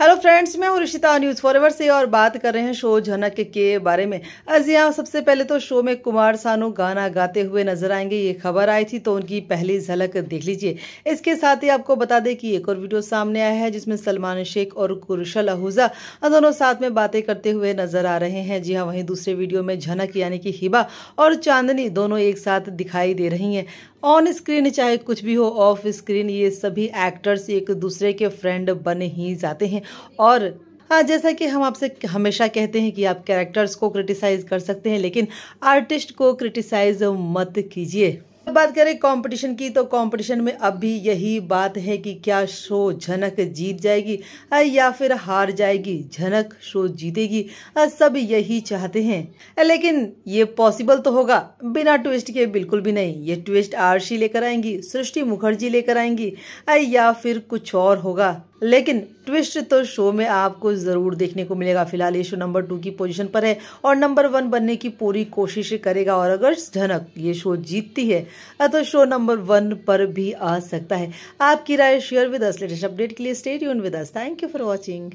hello friends मैं हूं Rishita news फॉरवर से और बात कर रहे हैं शो झनक के बारे में अजिया सबसे पहले तो शो में कुमार सानू गाना गाते हुए नजर आएंगे ये खबर आई थी तो उनकी पहली झलक देख लीजिए इसके साथ ही आपको बता दें कि एक और वीडियो सामने आया है जिसमें सलमान शेख और कुरशल आहूजा दोनों साथ में बातें करते हुए नजर आ रहे हैं जी हाँ वहीं दूसरे वीडियो में झनक यानी कि हिबा और चांदनी दोनों एक साथ दिखाई दे रही हैं ऑन स्क्रीन चाहे कुछ भी हो ऑफ स्क्रीन ये सभी एक्टर्स एक दूसरे के फ्रेंड बन ही जाते हैं और हाँ जैसा कि हम आपसे हमेशा कहते हैं कि आप कैरेक्टर्स को क्रिटिसाइज़ कर सकते हैं लेकिन आर्टिस्ट को क्रिटिसाइज़ मत कीजिए बात करें कंपटीशन की तो कंपटीशन में अब भी यही बात है कि क्या शो झनक जीत जाएगी या फिर हार जाएगी झनक शो जीतेगी सब यही चाहते हैं लेकिन ये पॉसिबल तो होगा बिना ट्विस्ट के बिल्कुल भी नहीं ये ट्विस्ट आरशी लेकर आएंगी सृष्टि मुखर्जी लेकर आएंगी या फिर कुछ और होगा लेकिन ट्विस्ट तो शो में आपको ज़रूर देखने को मिलेगा फिलहाल ये शो नंबर टू की पोजीशन पर है और नंबर वन बनने की पूरी कोशिश करेगा और अगर झनक ये शो जीतती है तो शो नंबर वन पर भी आ सकता है आपकी राय share with us latest update के लिए स्टेट यून with us thank you for watching